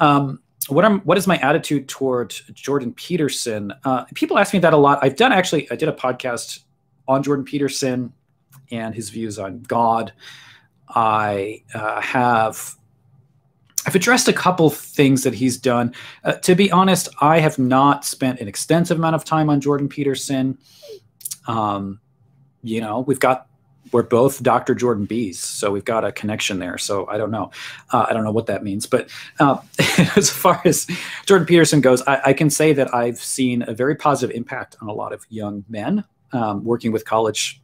Um, what I'm what is my attitude toward Jordan Peterson? Uh, people ask me that a lot. I've done actually. I did a podcast on Jordan Peterson and his views on God. I uh, have I've addressed a couple things that he's done. Uh, to be honest, I have not spent an extensive amount of time on Jordan Peterson. Um, you know, we've got we're both Dr. Jordan Bees, so we've got a connection there. So I don't know, uh, I don't know what that means. But uh, as far as Jordan Peterson goes, I, I, can say that I've seen a very positive impact on a lot of young men um, working with college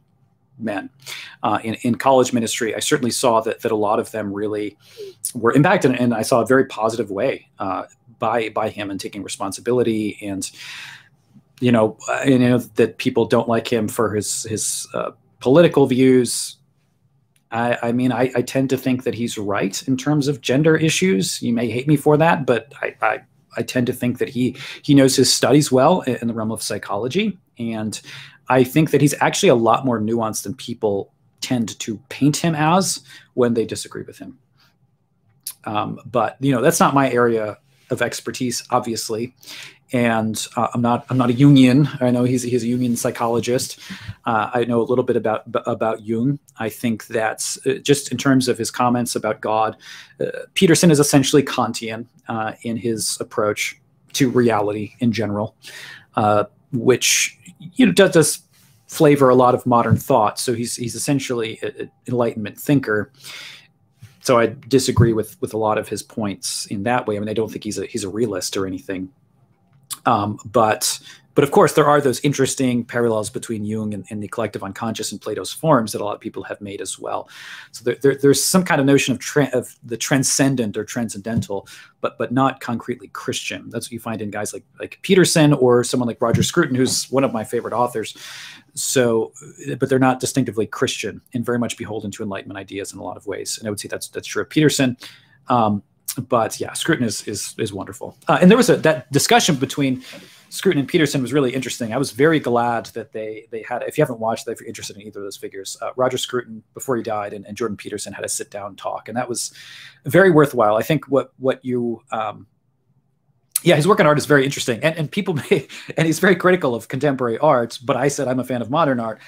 men uh, in, in college ministry. I certainly saw that that a lot of them really were impacted, and I saw a very positive way uh, by by him and taking responsibility and. You know, uh, you know that people don't like him for his his uh, political views. I, I mean, I, I, tend to think that he's right in terms of gender issues. You may hate me for that, but I, I, I tend to think that he he knows his studies well in, the realm of psychology, and I think that he's actually a lot more nuanced than people tend to paint him as when they disagree with him. Um, but you know, that's not my area of expertise, obviously. And uh, I'm not I'm not a Jungian. I know he's he's a Jungian psychologist. Uh, I know a little bit about about Jung. I think that's uh, just in terms of his comments about God. Uh, Peterson is essentially Kantian uh, in his approach to reality in general, uh, which you know does, does flavor a lot of modern thought. So he's he's essentially an Enlightenment thinker so I disagree with with a lot of his points in that way. I mean, I don't think he's a he's a realist or anything. Um, but but of course, there are those interesting parallels between Jung and, and, the collective unconscious and Plato's forms that a lot of people have made as well. So there, there, there's some kind of notion of, of, the transcendent or transcendental, but but not concretely Christian. That's what you find in guys like like Peterson or someone like Roger Scruton, who's one of my favorite authors. So, but they're not distinctively Christian and very much beholden to Enlightenment ideas in a lot of ways. And I would say that's that's true of Peterson. Um, but yeah, Scruton is is, is wonderful. Uh, and there was a that discussion between Scruton and Peterson was really interesting. I was very glad that they they had. If you haven't watched, that if you're interested in either of those figures, uh, Roger Scruton before he died, and, and Jordan Peterson had a sit down talk, and that was very worthwhile. I think what what you um, yeah, his work on art is very interesting, and and people may and he's very critical of contemporary art. But I said I'm a fan of modern art,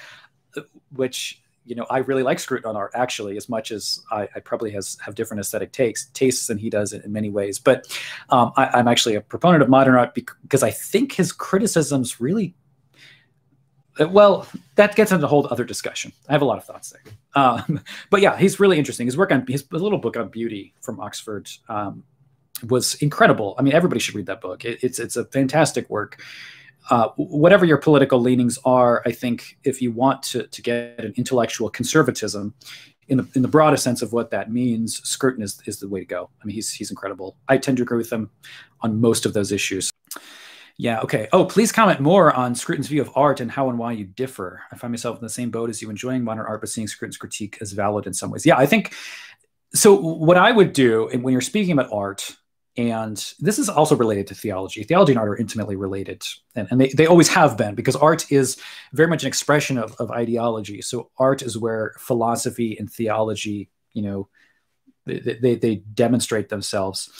uh, which you know, I really like Scruton art actually, as much as I, I probably has have different aesthetic takes tastes than he does in, in many ways. But um, I, am actually a proponent of modern art because I think his criticisms really. Uh, well, that gets into a whole other discussion. I have a lot of thoughts there, um, but yeah, he's really interesting. His work on his little book on beauty from Oxford um, was incredible. I mean, everybody should read that book. It, it's it's a fantastic work. Uh, whatever your political leanings are, I think if you want to, to get an intellectual conservatism, in the, in the broadest sense of what that means, Scruton is, is the way to go. I mean, he's, he's incredible. I tend to agree with him on most of those issues. Yeah, okay. Oh, please comment more on Scruton's view of art and how and why you differ. I find myself in the same boat as you enjoying modern art, but seeing Scruton's critique as valid in some ways. Yeah, I think so. What I would do when you're speaking about art, and this is also related to theology. Theology and art are intimately related, and, and they, they always have been, because art is very much an expression of, of ideology. So art is where philosophy and theology, you know, they, they, they demonstrate themselves.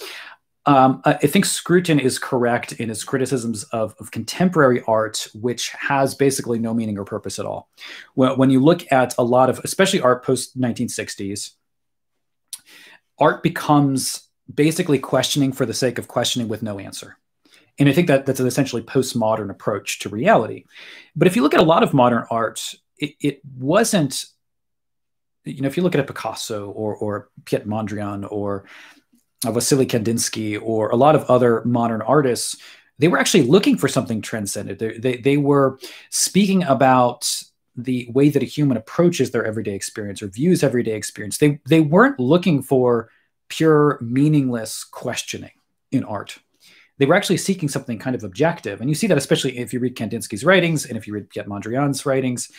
Um, I think Scruton is correct in his criticisms of, of, contemporary art, which has basically no meaning or purpose at all. When, when you look at a lot of, especially art post 1960s, art becomes basically questioning for the sake of questioning with no answer. And I think that that's an essentially postmodern approach to reality. But if you look at a lot of modern art, it, it wasn't, you know, if you look at a Picasso or, or Piet Mondrian or uh, Vasily Kandinsky or a lot of other modern artists, they were actually looking for something transcendent. They, they, they were speaking about the way that a human approaches their everyday experience or views everyday experience. They, they weren't looking for pure, meaningless questioning in art. They were actually seeking something kind of objective. And you see that especially if you read Kandinsky's writings and if you read Piet Mondrian's writings.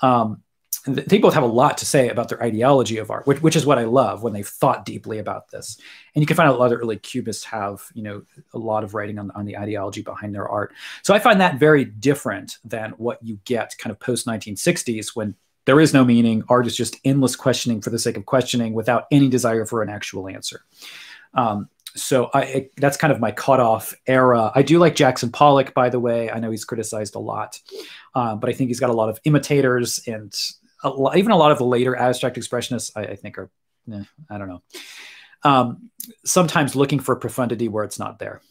Um, they both have a lot to say about their ideology of art, which, which is what I love when they've thought deeply about this. And you can find out a lot of early cubists have, you know, a lot of writing on, on the ideology behind their art. So I find that very different than what you get kind of post 1960s when there is no meaning. Art is just endless questioning for the sake of questioning without any desire for an actual answer. Um, so I, it, that's kind of my cutoff era. I do like Jackson Pollock, by the way. I know he's criticized a lot, um, but I think he's got a lot of imitators and a lot, even a lot of the later abstract expressionists. I, I think are, eh, I don't know, um, sometimes looking for profundity where it's not there.